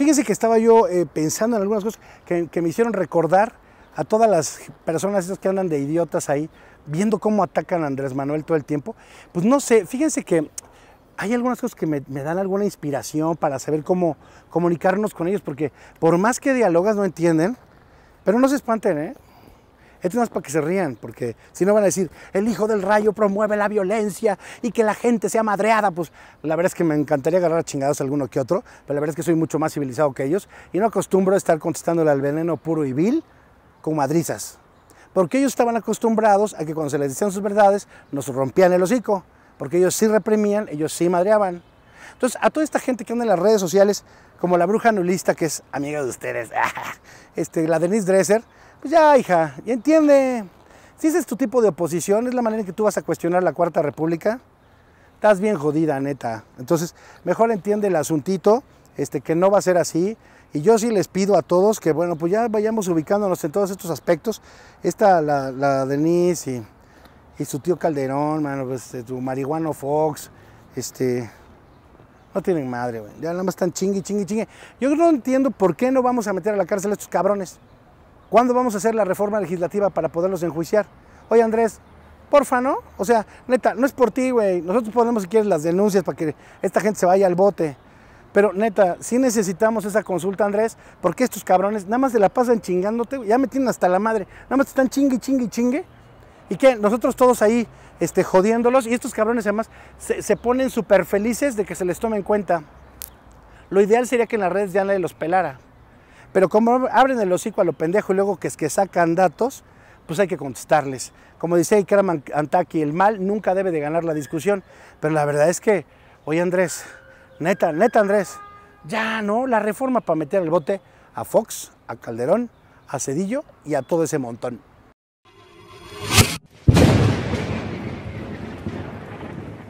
Fíjense que estaba yo eh, pensando en algunas cosas que, me hicieron recordar a todas las personas esas que andan de idiotas ahí, viendo cómo atacan a Andrés Manuel todo el tiempo. Pues no sé, fíjense que hay algunas cosas que me, me dan alguna inspiración para saber cómo comunicarnos con ellos, porque por más que dialogas no entienden, pero no se espanten, ¿eh? Esto no es para que se rían, porque si no van a decir, el hijo del rayo promueve la violencia y que la gente sea madreada. Pues la verdad es que me encantaría agarrar chingados a alguno que otro, pero la verdad es que soy mucho más civilizado que ellos y no acostumbro a estar contestándole al veneno puro y vil con madrizas. Porque ellos estaban acostumbrados a que cuando se les decían sus verdades, nos rompían el hocico. Porque ellos sí reprimían, ellos sí madreaban. Entonces, a toda esta gente que anda en las redes sociales, como la bruja nulista que es amiga de ustedes, este, la Denise Dresser, pues ya, hija, entiende. Si ese es tu tipo de oposición, es la manera en que tú vas a cuestionar la Cuarta República, estás bien jodida, neta. Entonces, mejor entiende el asuntito, este, que no va a ser así. Y yo sí les pido a todos que, bueno, pues ya vayamos ubicándonos en todos estos aspectos. Esta, la, la Denise y, su tío Calderón, mano, pues, este, tu marihuano Fox, este... No tienen madre, güey. Ya nada más están chingue, chingue, chingue. Yo no entiendo por qué no vamos a meter a la cárcel a estos cabrones. ¿Cuándo vamos a hacer la reforma legislativa para poderlos enjuiciar? Oye, Andrés, porfa, ¿no? O sea, neta, no es por ti, güey. Nosotros podemos si quieres, las denuncias para que esta gente se vaya al bote. Pero neta, sí necesitamos esa consulta, Andrés, porque estos cabrones nada más se la pasan chingándote, ya me tienen hasta la madre, nada más están chingue, chingue, chingue. Y que nosotros todos ahí este, jodiéndolos y estos cabrones además se, ponen súper felices de que se les tome en cuenta. Lo ideal sería que en las redes ya nadie los pelara, pero como abren el hocico a lo pendejo y luego que es que sacan datos, pues hay que contestarles. Como dice Ikram Antaki, el mal nunca debe de ganar la discusión. Pero la verdad es que, oye Andrés, neta, neta Andrés, ya no, la reforma para meter el bote a Fox, a Calderón, a Cedillo y a todo ese montón.